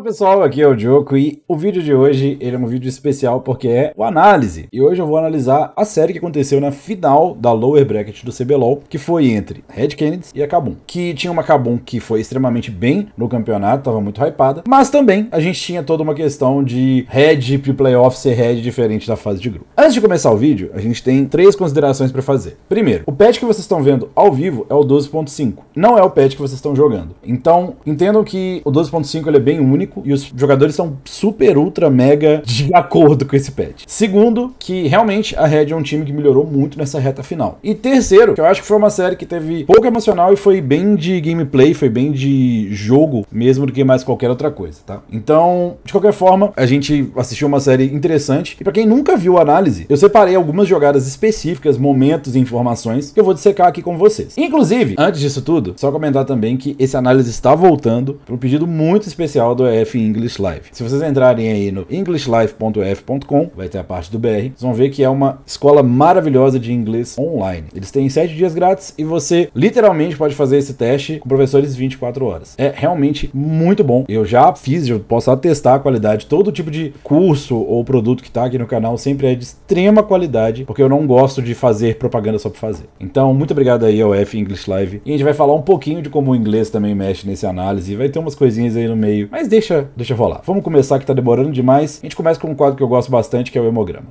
Fala pessoal, aqui é o Joko e o vídeo de hoje ele é um vídeo especial porque é o análise. E hoje eu vou analisar a série que aconteceu na final da lower bracket do CBLOL, que foi entre Red Kennedy e a Kabum. Que tinha uma Kabum que foi extremamente bem no campeonato, estava muito hypada, mas também a gente tinha toda uma questão de Red pro playoff ser Red diferente da fase de grupo. Antes de começar o vídeo, a gente tem três considerações para fazer. Primeiro, o patch que vocês estão vendo ao vivo é o 12.5, não é o patch que vocês estão jogando. Então, entendam que o 12.5 ele é bem único e os jogadores são super, ultra, mega de acordo com esse patch. Segundo, que realmente a Red é um time que melhorou muito nessa reta final. E terceiro, que eu acho que foi uma série que teve pouco emocional e foi bem de gameplay, foi bem de jogo mesmo do que mais qualquer outra coisa, tá? Então, de qualquer forma, a gente assistiu uma série interessante e para quem nunca viu a análise, eu separei algumas jogadas específicas, momentos e informações que eu vou dissecar aqui com vocês. Inclusive, antes disso tudo, só comentar também que esse análise está voltando para um pedido muito especial do ER F English Live. Se vocês entrarem aí no englishlife.f.com, vai ter a parte do BR, vocês vão ver que é uma escola maravilhosa de inglês online. Eles têm 7 dias grátis e você literalmente pode fazer esse teste com professores 24 horas. É realmente muito bom. Eu já fiz, eu posso atestar a qualidade. Todo tipo de curso ou produto que está aqui no canal sempre é de extrema qualidade, porque eu não gosto de fazer propaganda só para fazer. Então, muito obrigado aí ao F English Live. E a gente vai falar um pouquinho de como o inglês também mexe nesse análise. Vai ter umas coisinhas aí no meio, mas deixa deixa, deixa rolar. Vamos começar que tá demorando demais. A gente começa com um quadro que eu gosto bastante, que é o hemograma.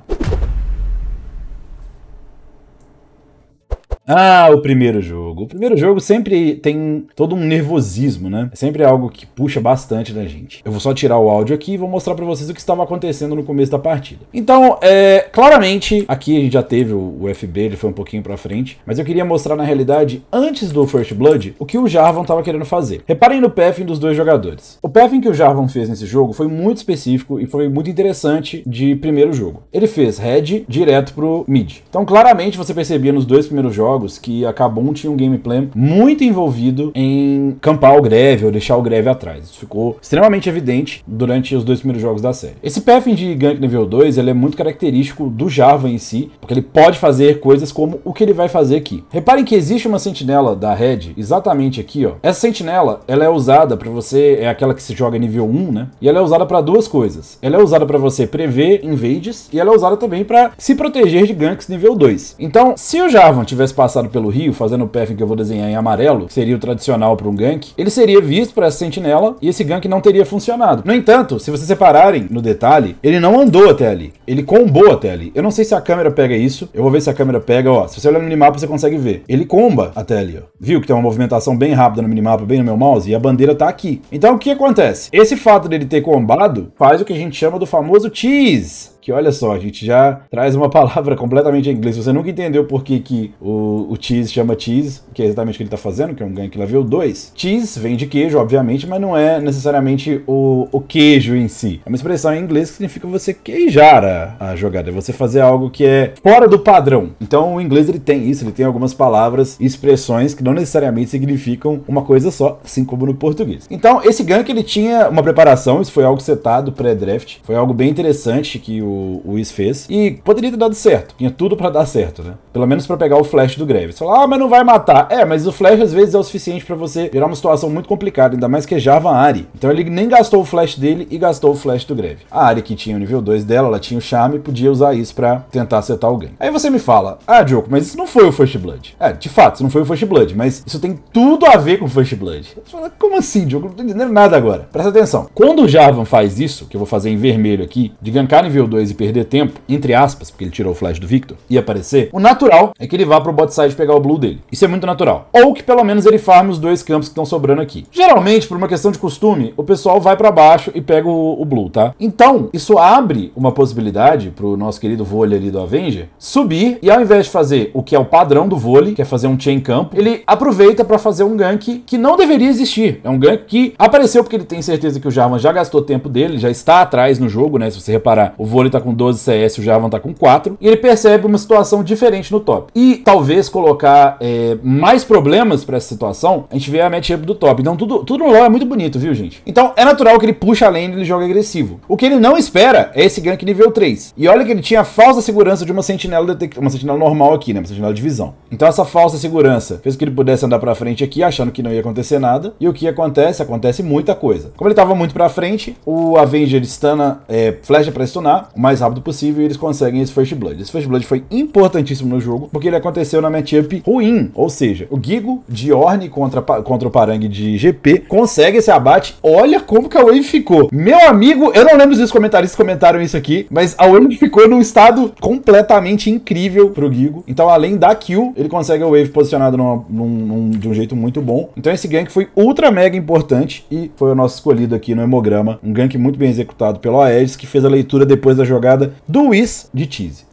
Ah, o primeiro jogo. O primeiro jogo sempre tem todo um nervosismo, né? É sempre algo que puxa bastante da gente. Eu vou só tirar o áudio aqui e vou mostrar para vocês o que estava acontecendo no começo da partida. Então, é, claramente, aqui a gente já teve o, o FB, ele foi um pouquinho para frente, mas eu queria mostrar na realidade, antes do First Blood, o que o Jarvan estava querendo fazer. Reparem no path dos dois jogadores. O path que o Jarvan fez nesse jogo foi muito específico e foi muito interessante de primeiro jogo. Ele fez head direto pro mid. Então, claramente, você percebia nos dois primeiros jogos jogos que acabou tinha um gameplay muito envolvido em campar o greve ou deixar o greve atrás. Isso ficou extremamente evidente durante os dois primeiros jogos da série. Esse pathing de Gank nível 2 ele é muito característico do Java em si, porque ele pode fazer coisas como o que ele vai fazer aqui. Reparem que existe uma sentinela da Red exatamente aqui, ó. Essa sentinela, ela é usada para você, é aquela que se joga nível 1, né? E ela é usada para duas coisas. Ela é usada para você prever invades e ela é usada também para se proteger de ganks nível 2. Então, se o Jarvan tivesse passado passado pelo rio, fazendo o path que eu vou desenhar em amarelo, que seria o tradicional para um gank, ele seria visto por essa sentinela e esse gank não teria funcionado. No entanto, se vocês separarem no detalhe, ele não andou até ali. Ele combou até ali. Eu não sei se a câmera pega isso. Eu vou ver se a câmera pega, ó. Se você olhar no minimapa, você consegue ver. Ele comba até ali, ó. Viu que tem uma movimentação bem rápida no minimapa, bem no meu mouse, e a bandeira tá aqui. Então o que acontece? Esse fato dele ter combado faz o que a gente chama do famoso cheese que olha só, a gente já traz uma palavra completamente em inglês. Você nunca entendeu por que, que o, o cheese chama cheese, que é exatamente o que ele está fazendo, que é um gank level 2. Cheese vem de queijo, obviamente, mas não é necessariamente o, o queijo em si. É uma expressão em inglês que significa você queijar a, a jogada, você fazer algo que é fora do padrão. Então o inglês ele tem isso, ele tem algumas palavras e expressões que não necessariamente significam uma coisa só, assim como no português. Então esse gank ele tinha uma preparação, isso foi algo setado pré-draft, foi algo bem interessante que o o, Whis fez. E poderia ter dado certo. Tinha tudo para dar certo, né? Pelo menos para pegar o Flash do Graves. Falar, ah, mas não vai matar. É, mas o Flash às vezes é o suficiente para você virar uma situação muito complicada, ainda mais que é Java Ari. Então ele nem gastou o Flash dele e gastou o Flash do Greve. A Ari que tinha o nível 2 dela, ela tinha o charme, e podia usar isso para tentar acertar alguém. Aí você me fala, ah, Diogo, mas isso não foi o First Blood. É, de fato, isso não foi o First Blood, mas isso tem tudo a ver com o First Blood. Você fala, como assim, Diogo? Não tô entendendo nada agora. Presta atenção. Quando o Jarvan faz isso, que eu vou fazer em vermelho aqui, de gankar nível 2 2 e perder tempo, entre aspas, porque ele tirou o flash do Victor, e aparecer, o natural é que ele vá pro bot side pegar o blue dele. Isso é muito natural. Ou que pelo menos ele farme os dois campos que estão sobrando aqui. Geralmente, por uma questão de costume, o pessoal vai para baixo e pega o, o, blue, tá? Então, isso abre uma possibilidade pro nosso querido vôlei ali do Avenger subir e ao invés de fazer o que é o padrão do vôlei, que é fazer um chain campo, ele aproveita para fazer um gank que não deveria existir. É um gank que apareceu porque ele tem certeza que o Jarvan já gastou tempo dele, já está atrás no jogo, né? Se você reparar, o vôlei Cole tá com 12 CS, o Javan tá com 4. E ele percebe uma situação diferente no top. E talvez colocar é, mais problemas para essa situação, a gente vê a matchup do top. Então tudo, tudo no LoL é muito bonito, viu, gente? Então é natural que ele puxa a lane e ele joga agressivo. O que ele não espera é esse gank nível 3. E olha que ele tinha a falsa segurança de uma sentinela, uma sentinela normal aqui, né? Uma sentinela de visão. Então essa falsa segurança fez que ele pudesse andar para frente aqui, achando que não ia acontecer nada. E o que acontece? Acontece muita coisa. Como ele tava muito para frente, o Avenger stana, é, flecha para stunar, mais rápido possível e eles conseguem esse First Blood. Esse First Blood foi importantíssimo no jogo porque ele aconteceu na matchup ruim, ou seja, o Gigo de Orne contra, contra o Parang de GP consegue esse abate. Olha como que a Wave ficou. Meu amigo, eu não lembro se os comentaristas comentaram isso aqui, mas a Wave ficou num estado completamente incrível pro Gigo. Então, além da kill, ele consegue a Wave posicionada de um jeito muito bom. Então, esse gank foi ultra mega importante e foi o nosso escolhido aqui no hemograma. Um gank muito bem executado pelo Aedes, que fez a leitura depois da jogada do Whis de Tise.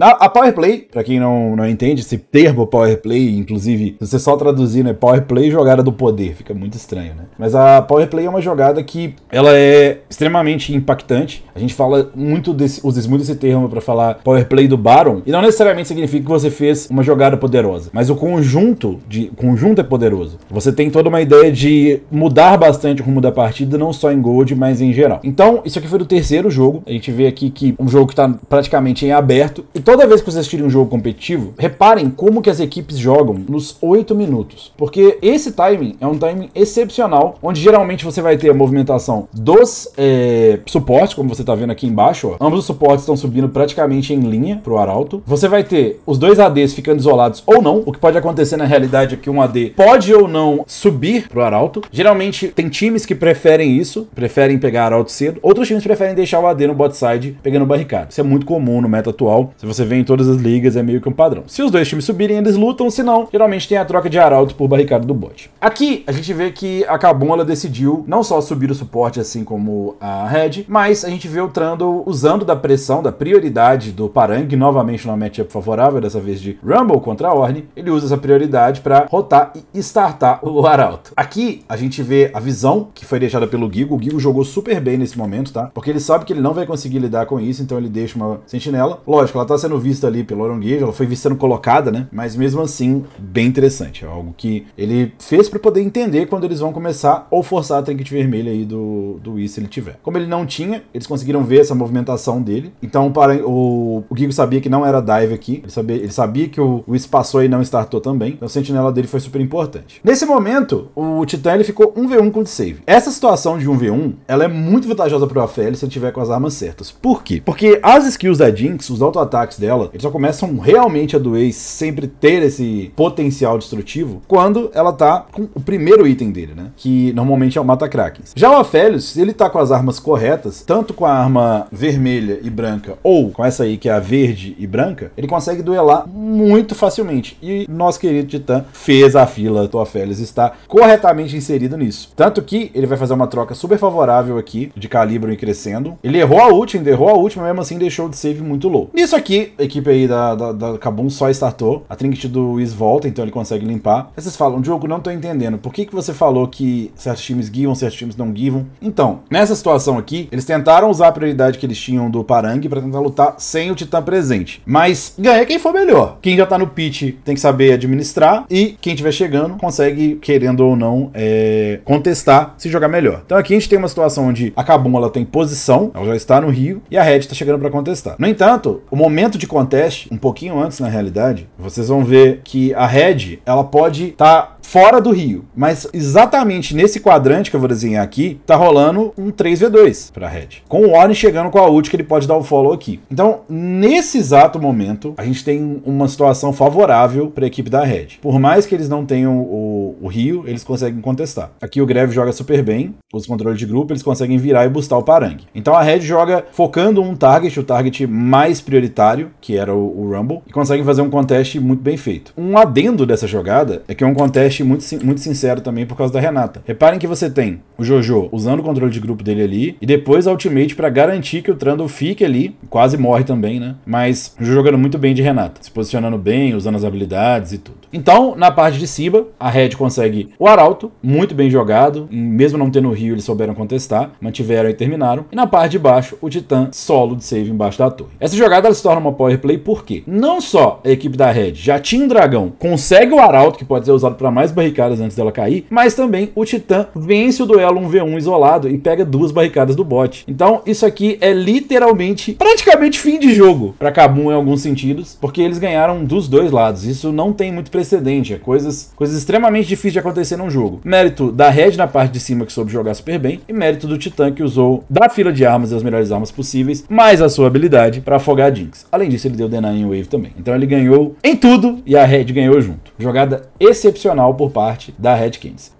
Na, a Power Play, pra quem não, não entende, esse termo Power Play, inclusive, se você só traduzir, né? Power Play jogada do poder, fica muito estranho, né? Mas a Power Play é uma jogada que ela é extremamente impactante. A gente fala muito desse, usa muito esse termo para falar Power Play do Baron, e não necessariamente significa que você fez uma jogada poderosa, mas o conjunto de conjunto é poderoso. Você tem toda uma ideia de mudar bastante o rumo da partida, não só em Gold, mas em geral. Então, isso aqui foi do terceiro jogo. A gente vê aqui que um jogo que tá praticamente em aberto. Então, Toda vez que vocês assistirem um jogo competitivo, reparem como que as equipes jogam nos 8 minutos, porque esse timing é um timing excepcional, onde geralmente você vai ter a movimentação dos é, suportes, como você está vendo aqui embaixo, ó. ambos os suportes estão subindo praticamente em linha para o arauto. Você vai ter os dois ADs ficando isolados ou não, o que pode acontecer na realidade é que um AD pode ou não subir para o arauto. Geralmente tem times que preferem isso, preferem pegar arauto cedo, outros times preferem deixar o AD no bot side pegando barricada. Isso é muito comum no meta atual. Se você você vê em todas as ligas, é meio que um padrão. Se os dois times subirem, eles lutam, se não, geralmente tem a troca de arauto por barricada do bot. Aqui, a gente vê que a Kabum, ela decidiu não só subir o suporte assim como a Red, mas a gente vê o Trundle usando da pressão, da prioridade do Parang, novamente numa matchup favorável, dessa vez de Rumble contra a Orne, ele usa essa prioridade para rotar e startar o arauto. Aqui, a gente vê a visão que foi deixada pelo Gigo, o Gigo jogou super bem nesse momento, tá? Porque ele sabe que ele não vai conseguir lidar com isso, então ele deixa uma sentinela. Lógico, ela tá sendo vista ali pelo Aaron ela foi sendo colocada, né? Mas mesmo assim, bem interessante. É algo que ele fez para poder entender quando eles vão começar ou forçar a trinket vermelha aí do, do Wii, se ele tiver. Como ele não tinha, eles conseguiram ver essa movimentação dele. Então para, o, o Gigo sabia que não era dive aqui. Ele sabia, ele sabia que o Whis passou e não startou também. Então a sentinela dele foi super importante. Nesse momento, o Titã ele ficou 1v1 com o save. Essa situação de 1v1, ela é muito vantajosa pro AFL se ele tiver com as armas certas. Por quê? Porque as skills da Jinx, os auto-ataques ataques dela, eles só começam realmente a doer e sempre ter esse potencial destrutivo quando ela tá com o primeiro item dele, né? Que normalmente é o Mata Krakens. Já o Aphelios, ele tá com as armas corretas, tanto com a arma vermelha e branca, ou com essa aí que é a verde e branca, ele consegue duelar muito facilmente. E nosso querido Titã fez a fila do Aphelios está corretamente inserido nisso. Tanto que ele vai fazer uma troca super favorável aqui, de calibro e crescendo. Ele errou a última, ainda errou a última, mesmo assim deixou de save muito low. Nisso aqui, a equipe aí da, da, da Kabum só startou. A Trinket do Wiz volta, então ele consegue limpar. Aí vocês falam, Diogo, não tô entendendo. Por que, que você falou que certos times guiam, certos times não guiam? Então, nessa situação aqui, eles tentaram usar a prioridade que eles tinham do Parang para tentar lutar sem o Titã presente. Mas ganha quem for melhor. Quem já tá no pitch tem que saber administrar e quem tiver chegando consegue, querendo ou não, é, contestar, se jogar melhor. Então aqui a gente tem uma situação onde a Kabum ela tem posição, ela já está no Rio e a Red tá chegando para contestar. No entanto, o momento de conteste um pouquinho antes na realidade, vocês vão ver que a Red, ela pode estar tá fora do Rio. Mas exatamente nesse quadrante que eu vou desenhar aqui, tá rolando um 3v2 para Red. Com o Warren chegando com a ult que ele pode dar o follow aqui. Então, nesse exato momento, a gente tem uma situação favorável para a equipe da Red. Por mais que eles não tenham o, o Rio, eles conseguem contestar. Aqui o Greve joga super bem, os controles de grupo, eles conseguem virar e bustar o parangue. Então a Red joga focando um target, o target mais prioritário, que era o, o Rumble, e conseguem fazer um contest muito bem feito. Um adendo dessa jogada é que é um contest muito, muito sincero também por causa da Renata. Reparem que você tem o Jojo usando o controle de grupo dele ali, e depois a Ultimate para garantir que o Trando fique ali, quase morre também, né? Mas jogando muito bem de Renata, se posicionando bem, usando as habilidades e tudo. Então, na parte de Siba, a Red consegue o Arauto, muito bem jogado, mesmo não tendo o Rio, eles souberam contestar, mantiveram e terminaram. E na parte de baixo, o Titã solo de save embaixo da torre. Essa jogada ela se torna uma power play porque não só a equipe da Red já tinha um dragão, consegue o Arauto, que pode ser usado para mais mais barricadas antes dela cair, mas também o Titã vence o duelo 1v1 isolado e pega duas barricadas do bot. Então isso aqui é literalmente, praticamente fim de jogo para Kabum em alguns sentidos, porque eles ganharam dos dois lados. Isso não tem muito precedente, é coisas, coisas extremamente difíceis de acontecer num jogo. Mérito da Red na parte de cima que soube jogar super bem e mérito do Titã que usou da fila de armas e as melhores armas possíveis, mais a sua habilidade para afogar a Jinx. Além disso, ele deu Deny em Wave também. Então ele ganhou em tudo e a Red ganhou junto. Jogada excepcional por parte da Redkins.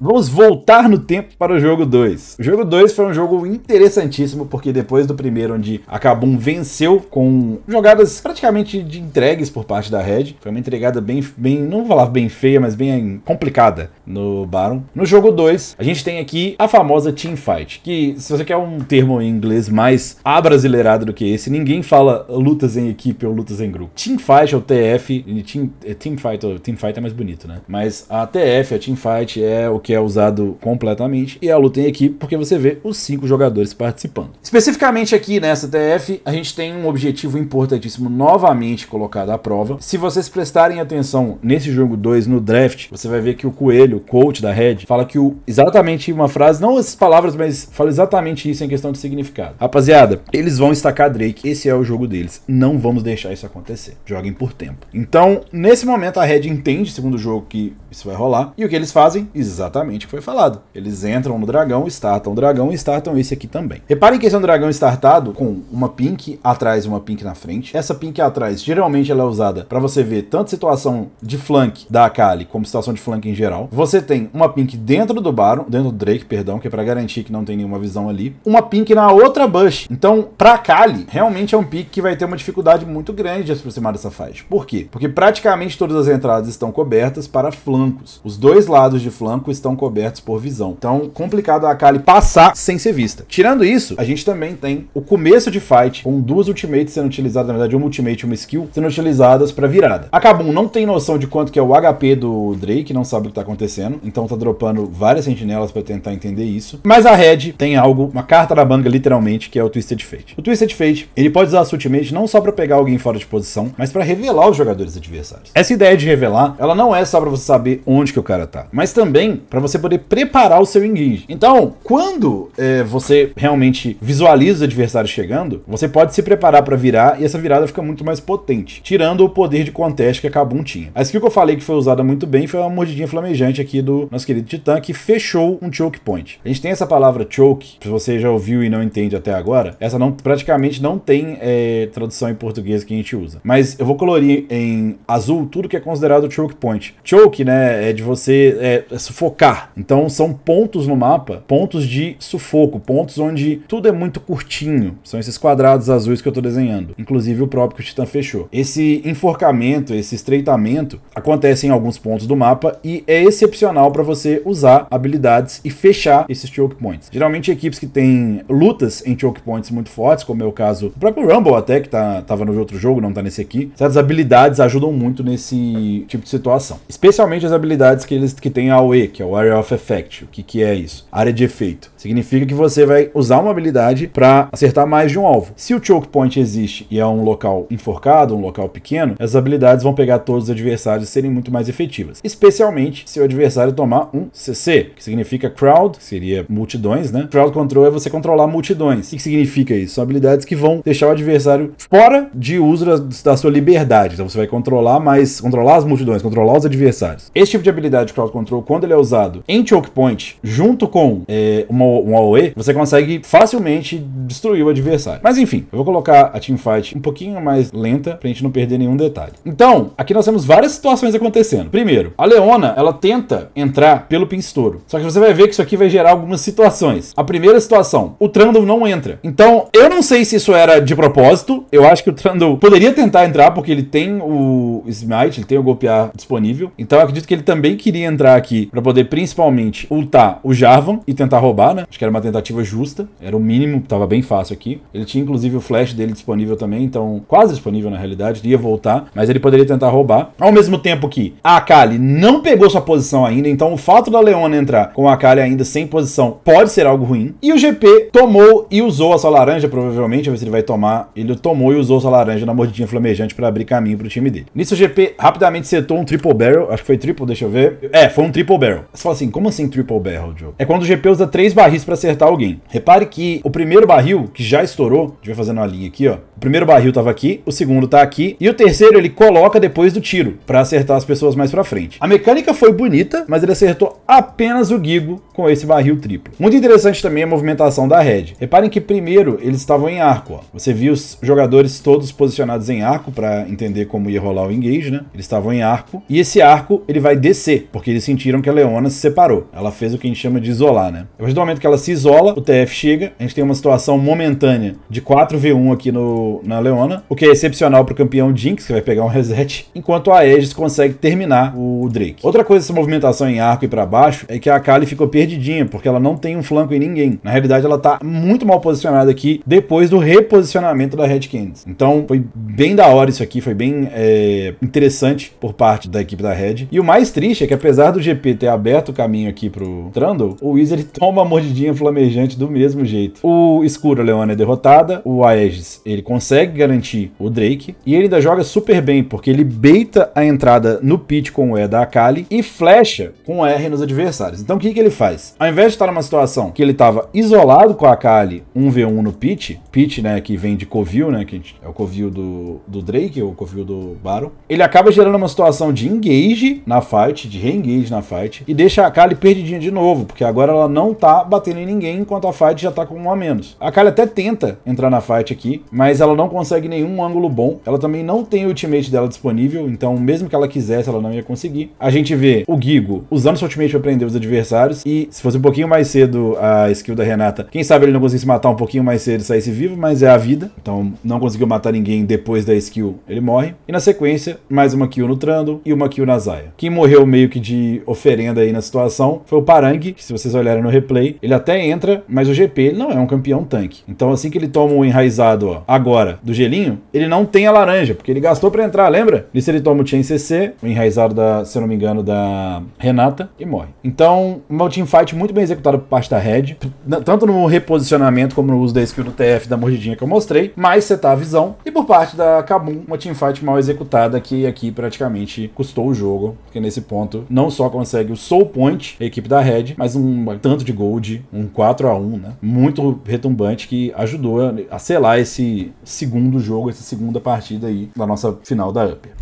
Vamos voltar no tempo para o jogo 2. O jogo 2 foi um jogo interessantíssimo, porque depois do primeiro, onde a Kabum venceu com jogadas praticamente de entregues por parte da Red, foi uma entregada bem, bem não vou falar bem feia, mas bem complicada no Baron. No jogo 2, a gente tem aqui a famosa Team Fight, que se você quer um termo em inglês mais abrasileirado do que esse, ninguém fala lutas em equipe ou lutas em grupo. É team é Fight ou TF, team, team Fight, ou Team Fight é mais bonito, né? Mas a TF, a Team Fight é o que é usado completamente, e a luta em equipe, porque você vê os cinco jogadores participando. Especificamente aqui nessa TF, a gente tem um objetivo importantíssimo novamente colocado à prova. Se vocês prestarem atenção nesse jogo 2, no draft, você vai ver que o Coelho, coach da Red, fala que o, exatamente uma frase, não as palavras, mas fala exatamente isso em questão de significado. Rapaziada, eles vão estacar Drake, esse é o jogo deles, não vamos deixar isso acontecer. Joguem por tempo. Então, nesse momento a Red entende, segundo o jogo, que isso vai rolar, e o que eles fazem? Exatamente exatamente o que foi falado. Eles entram no dragão, startam o dragão e startam esse aqui também. Reparem que esse é um dragão startado com uma pink atrás e uma pink na frente. Essa pink atrás, geralmente ela é usada para você ver tanto situação de flank da Akali como situação de flank em geral. Você tem uma pink dentro do Baron, dentro do Drake, perdão, que é para garantir que não tem nenhuma visão ali. Uma pink na outra bush. Então, pra Akali, realmente é um pick que vai ter uma dificuldade muito grande de aproximar dessa faixa. Por quê? Porque praticamente todas as entradas estão cobertas para flancos. Os dois lados de flanco estão estão cobertos por visão. Então, complicado a Akali passar sem ser vista. Tirando isso, a gente também tem o começo de fight com duas ultimates sendo utilizadas, na verdade, uma ultimate e uma skill, sendo utilizadas para virada. A Kabum não tem noção de quanto que é o HP do Drake, não sabe o que tá acontecendo, então tá dropando várias sentinelas para tentar entender isso. Mas a Red tem algo, uma carta na banga, literalmente, que é o Twisted Fate. O Twisted Fate, ele pode usar a sua ultimate não só para pegar alguém fora de posição, mas para revelar os jogadores adversários. Essa ideia de revelar, ela não é só para você saber onde que o cara tá, mas também para você poder preparar o seu engage. Então, quando é, você realmente visualiza o adversário chegando, você pode se preparar para virar e essa virada fica muito mais potente, tirando o poder de contest que a Kabum tinha. A skill que eu falei que foi usada muito bem foi uma mordidinha flamejante aqui do nosso querido Titã, que fechou um choke point. A gente tem essa palavra choke, se você já ouviu e não entende até agora, essa não praticamente não tem é, tradução em português que a gente usa. Mas eu vou colorir em azul tudo que é considerado choke point. Choke, né, é de você é, é sufocar então são pontos no mapa, pontos de sufoco, pontos onde tudo é muito curtinho. São esses quadrados azuis que eu estou desenhando, inclusive o próprio que o Titã fechou. Esse enforcamento, esse estreitamento acontece em alguns pontos do mapa e é excepcional para você usar habilidades e fechar esses choke points. Geralmente equipes que têm lutas em choke points muito fortes, como é o caso do próprio Rumble até, que tá, tava no outro jogo, não tá nesse aqui, certas habilidades ajudam muito nesse tipo de situação. Especialmente as habilidades que eles que tem a AOE, que é o Area of Effect. O que, que é isso? Área de efeito. Significa que você vai usar uma habilidade para acertar mais de um alvo. Se o choke point existe e é um local enforcado, um local pequeno, essas habilidades vão pegar todos os adversários e serem muito mais efetivas. Especialmente se o adversário tomar um CC, que significa crowd, que seria multidões, né? Crowd control é você controlar multidões. O que, que significa isso? São habilidades que vão deixar o adversário fora de uso da, da sua liberdade. Então você vai controlar mais, controlar as multidões, controlar os adversários. Esse tipo de habilidade de crowd control, quando ele é usado em choke point, junto com é, uma, uma OE, você consegue facilmente destruir o adversário. Mas enfim, eu vou colocar a teamfight um pouquinho mais lenta pra gente não perder nenhum detalhe. Então, aqui nós temos várias situações acontecendo. Primeiro, a Leona, ela tenta entrar pelo pinstouro. Só que você vai ver que isso aqui vai gerar algumas situações. A primeira situação, o Trundle não entra. Então, eu não sei se isso era de propósito. Eu acho que o Trundle poderia tentar entrar porque ele tem o smite, ele tem o golpear disponível. Então, eu acredito que ele também queria entrar aqui para poder principalmente ultar o Jarvan e tentar roubar, né? Acho que era uma tentativa justa, era o mínimo, tava bem fácil aqui. Ele tinha inclusive o flash dele disponível também, então quase disponível na realidade, ia voltar, mas ele poderia tentar roubar. Ao mesmo tempo que a Akali não pegou sua posição ainda, então o fato da Leona entrar com a Akali ainda sem posição pode ser algo ruim. E o GP tomou e usou a sua laranja, provavelmente, a ver se ele vai tomar. Ele tomou e usou a sua laranja na mordidinha flamejante para abrir caminho pro time dele. Nisso o GP rapidamente setou um triple barrel, acho que foi triple, deixa eu ver. É, foi um triple barrel fala assim, como assim triple barrel, Joe? É quando o GP usa três barris para acertar alguém. Repare que o primeiro barril, que já estourou, a gente vai fazendo uma linha aqui, ó. O primeiro barril tava aqui, o segundo tá aqui, e o terceiro ele coloca depois do tiro, para acertar as pessoas mais pra frente. A mecânica foi bonita, mas ele acertou apenas o Gigo com esse barril triplo. Muito interessante também a movimentação da Red. Reparem que primeiro eles estavam em arco, ó. Você viu os jogadores todos posicionados em arco para entender como ia rolar o engage, né? Eles estavam em arco, e esse arco ele vai descer, porque eles sentiram que a Leona se separou. Ela fez o que a gente chama de isolar, né? A do momento que ela se isola, o TF chega, a gente tem uma situação momentânea de 4v1 aqui no, na Leona, o que é excepcional pro campeão Jinx, que vai pegar um reset, enquanto a Aegis consegue terminar o Drake. Outra coisa dessa movimentação em arco e para baixo é que a Kali ficou perdidinha, porque ela não tem um flanco em ninguém. Na realidade, ela tá muito mal posicionada aqui depois do reposicionamento da Red Canids. Então, foi bem da hora isso aqui, foi bem é, interessante por parte da equipe da Red. E o mais triste é que apesar do GP ter aberto aberto o caminho aqui pro Trundle, o Wizard toma a mordidinha flamejante do mesmo jeito. O escuro Leona é derrotada, o Aegis ele consegue garantir o Drake e ele ainda joga super bem, porque ele beita a entrada no pit com o E da Akali e flecha com o R nos adversários. Então o que, que ele faz? Ao invés de estar numa situação que ele estava isolado com a Akali 1v1 no pit, pit né, que vem de covil, né, que é o covil do, do Drake ou o covil do Baron, ele acaba gerando uma situação de engage na fight, de reengage na fight e deixa a Kali perdidinha de novo, porque agora ela não tá batendo em ninguém enquanto a fight já tá com um a menos. A Kali até tenta entrar na fight aqui, mas ela não consegue nenhum ângulo bom. Ela também não tem o ultimate dela disponível, então mesmo que ela quisesse, ela não ia conseguir. A gente vê o Gigo usando seu ultimate para prender os adversários e se fosse um pouquinho mais cedo a skill da Renata, quem sabe ele não conseguisse matar um pouquinho mais cedo e saísse vivo, mas é a vida. Então não conseguiu matar ninguém depois da skill, ele morre. E na sequência, mais uma kill no Trando e uma kill na Zaya. Quem morreu meio que de oferenda aí na situação foi o Parang, que se vocês olharem no replay, ele até entra, mas o GP ele não é um campeão tanque. Então assim que ele toma o enraizado ó, agora do gelinho, ele não tem a laranja, porque ele gastou para entrar, lembra? Nisso ele toma o Chain CC, o enraizado da, se eu não me engano, da Renata e morre. Então, uma teamfight muito bem executada por parte da Red, tanto no reposicionamento como no uso da skill do TF da mordidinha que eu mostrei, mas setar tá a visão. E por parte da Kabum, uma teamfight mal executada que aqui praticamente custou o jogo, porque nesse ponto não só consegue o soul Point, a equipe da Red, mas um tanto de gold, um 4 a 1 né? Muito retumbante que ajudou a selar esse segundo jogo, essa segunda partida aí da nossa final da Upper.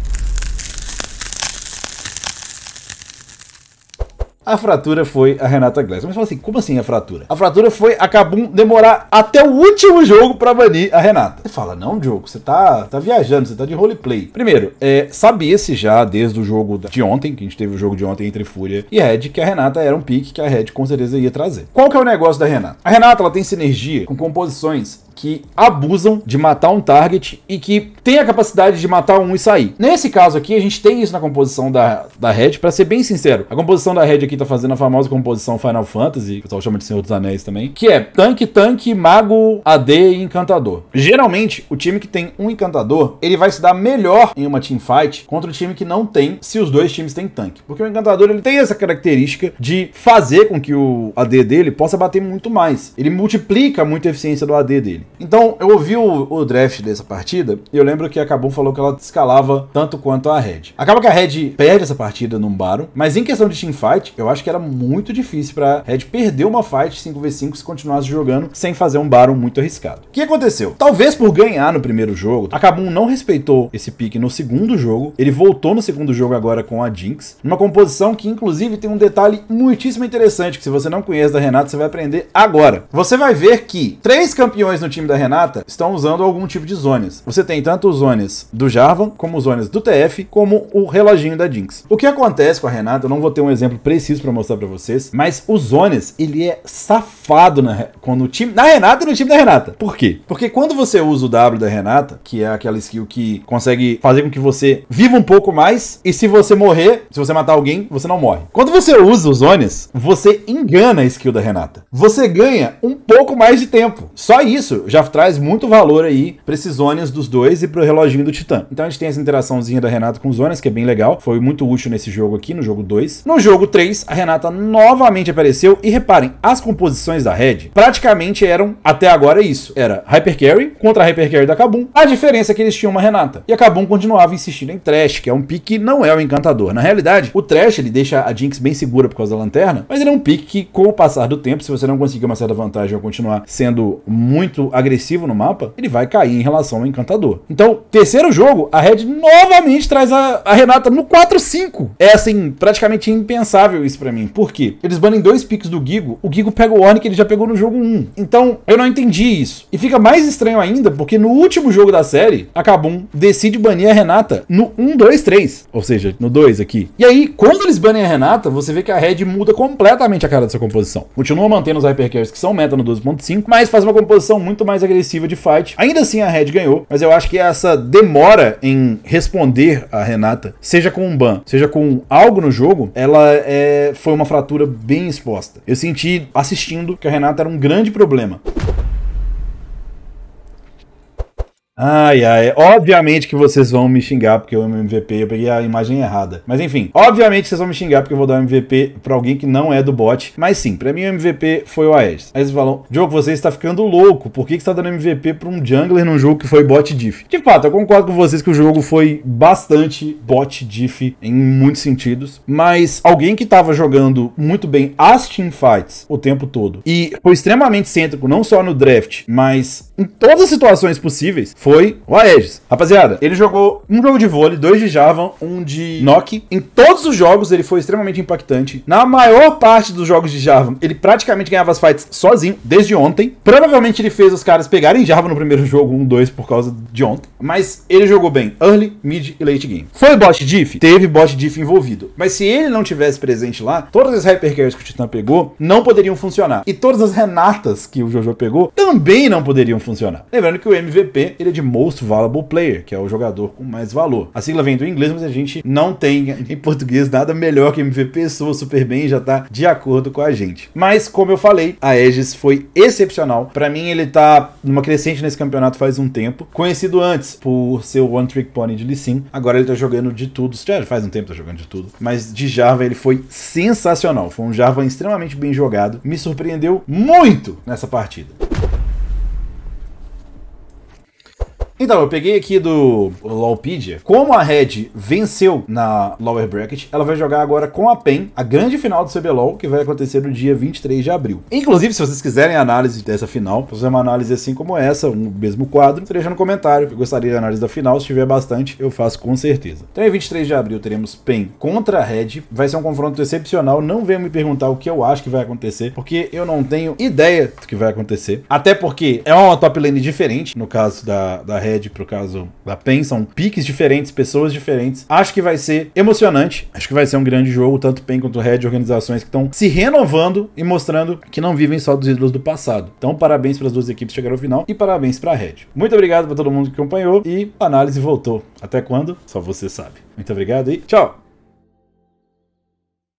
A fratura foi a Renata Glass. Mas fala assim, como assim a fratura? A fratura foi a Kabum demorar até o último jogo para banir a Renata. Você fala, não, Diogo, você tá, tá viajando, você tá de roleplay. Primeiro, é, sabia-se já desde o jogo de ontem, que a gente teve o jogo de ontem entre Fúria e Red, que a Renata era um pique que a Red com certeza ia trazer. Qual que é o negócio da Renata? A Renata, ela tem sinergia com composições que abusam de matar um target e que tem a capacidade de matar um e sair. Nesse caso aqui, a gente tem isso na composição da, da Red, para ser bem sincero. A composição da Red aqui que tá fazendo a famosa composição Final Fantasy, que o pessoal chama de Senhor dos Anéis também, que é tanque, tanque, mago, AD e encantador. Geralmente, o time que tem um encantador, ele vai se dar melhor em uma teamfight contra o time que não tem, se os dois times têm tanque. Porque o encantador, ele tem essa característica de fazer com que o AD dele possa bater muito mais. Ele multiplica muito a eficiência do AD dele. Então, eu ouvi o, o draft dessa partida, e eu lembro que a Kabum falou que ela escalava tanto quanto a Red. Acaba que a Red perde essa partida num Baron, mas em questão de teamfight, eu acho que era muito difícil pra Red perder uma fight 5v5 se continuasse jogando sem fazer um Baron muito arriscado. O que aconteceu? Talvez por ganhar no primeiro jogo, a Kabum não respeitou esse pique no segundo jogo. Ele voltou no segundo jogo agora com a Jinx, numa composição que inclusive tem um detalhe muitíssimo interessante que se você não conhece da Renata, você vai aprender agora. Você vai ver que três campeões no time da Renata estão usando algum tipo de zones. Você tem tanto os zones do Jarvan, como os zones do TF, como o reloginho da Jinx. O que acontece com a Renata, eu não vou ter um exemplo preciso preciso para mostrar para vocês. Mas o Zones, ele é safado na, quando o time. Na Renata e no time da Renata. Por quê? Porque quando você usa o W da Renata, que é aquela skill que consegue fazer com que você viva um pouco mais, e se você morrer, se você matar alguém, você não morre. Quando você usa os Zones, você engana a skill da Renata. Você ganha um pouco mais de tempo. Só isso já traz muito valor aí pra esses Zones dos dois e pro reloginho do Titã. Então a gente tem essa interaçãozinha da Renata com os Zones, que é bem legal. Foi muito útil nesse jogo aqui, no jogo 2. No jogo 3, a Renata novamente apareceu e reparem, as composições da Red praticamente eram, até agora, isso. Era Hypercarry contra a Hypercarry da Kabum. A diferença é que eles tinham uma Renata. E a Kabum continuava insistindo em Trash, que é um pick que não é o um encantador. Na realidade, o Trash ele deixa a Jinx bem segura por causa da lanterna, mas ele é um pick que, com o passar do tempo, se você não conseguir uma certa vantagem ou continuar sendo muito agressivo no mapa, ele vai cair em relação ao encantador. Então, terceiro jogo, a Red novamente traz a, a Renata no 4-5. É assim, praticamente impensável isso para mim. Por quê? Eles banem dois picks do Gigo, o Gigo pega o Warren que ele já pegou no jogo 1. Então, eu não entendi isso. E fica mais estranho ainda, porque no último jogo da série, a Kabum decide banir a Renata no 1, 2, 3. Ou seja, no 2 aqui. E aí, quando eles banem a Renata, você vê que a Red muda completamente a cara dessa composição. Continua mantendo os Hypercares que são meta no 12.5, mas faz uma composição muito mais agressiva de fight. Ainda assim, a Red ganhou, mas eu acho que essa demora em responder a Renata, seja com um ban, seja com algo no jogo, ela é é, foi uma fratura bem exposta. Eu senti, assistindo, que a Renata era um grande problema. Ai, ai. Obviamente que vocês vão me xingar porque eu amo MVP. Eu peguei a imagem errada. Mas enfim, obviamente vocês vão me xingar porque eu vou dar o MVP pra alguém que não é do bot. Mas sim, pra mim o MVP foi o Aedes. Aí vocês falam, jogo, você está ficando louco. Por que, que você está dando MVP pra um jungler num jogo que foi bot diff? De fato, eu concordo com vocês que o jogo foi bastante bot diff em muitos sentidos. Mas alguém que tava jogando muito bem as teamfights o tempo todo e foi extremamente cêntrico, não só no draft, mas em todas as situações possíveis foi o Aegis. Rapaziada, ele jogou um jogo de vôlei, dois de Java, um de Nock. Em todos os jogos ele foi extremamente impactante. Na maior parte dos jogos de Java, ele praticamente ganhava as fights sozinho, desde ontem. Provavelmente ele fez os caras pegarem Java no primeiro jogo, um, dois, por causa de ontem. Mas ele jogou bem early, mid e late game. Foi bot diff? Teve bot diff envolvido. Mas se ele não tivesse presente lá, todas as hypercares que o Titan pegou não poderiam funcionar. E todas as Renatas que o Jojo pegou também não poderiam funcionar. Lembrando que o MVP, ele sigla de Most Valuable Player, que é o jogador com mais valor. A sigla vem do inglês, mas a gente não tem em português nada melhor que MVP Sou super bem, já tá de acordo com a gente. Mas como eu falei, a Aegis foi excepcional. Para mim ele tá numa crescente nesse campeonato faz um tempo. Conhecido antes por ser o One Trick Pony de Lee agora ele tá jogando de tudo. Já faz um tempo tá jogando de tudo, mas de Java ele foi sensacional. Foi um Java extremamente bem jogado. Me surpreendeu muito nessa partida. Então, eu peguei aqui do Lawpedia. Como a Red venceu na Lower Bracket, ela vai jogar agora com a PEN, a grande final do CBLOL, que vai acontecer no dia 23 de abril. Inclusive, se vocês quiserem análise dessa final, fazer uma análise assim como essa, um mesmo quadro, deixa no comentário. Eu gostaria de análise da final, se tiver bastante, eu faço com certeza. Então, em 23 de abril, teremos PEN contra a Red. Vai ser um confronto excepcional. Não venham me perguntar o que eu acho que vai acontecer, porque eu não tenho ideia do que vai acontecer. Até porque é uma top lane diferente, no caso da, da Red Red, pro caso da PEN, são piques diferentes, pessoas diferentes. Acho que vai ser emocionante, acho que vai ser um grande jogo, tanto PEN quanto Red, organizações que estão se renovando e mostrando que não vivem só dos ídolos do passado. Então, parabéns para as duas equipes que chegaram ao final e parabéns para a Red. Muito obrigado para todo mundo que acompanhou e a análise voltou. Até quando? Só você sabe. Muito obrigado e tchau!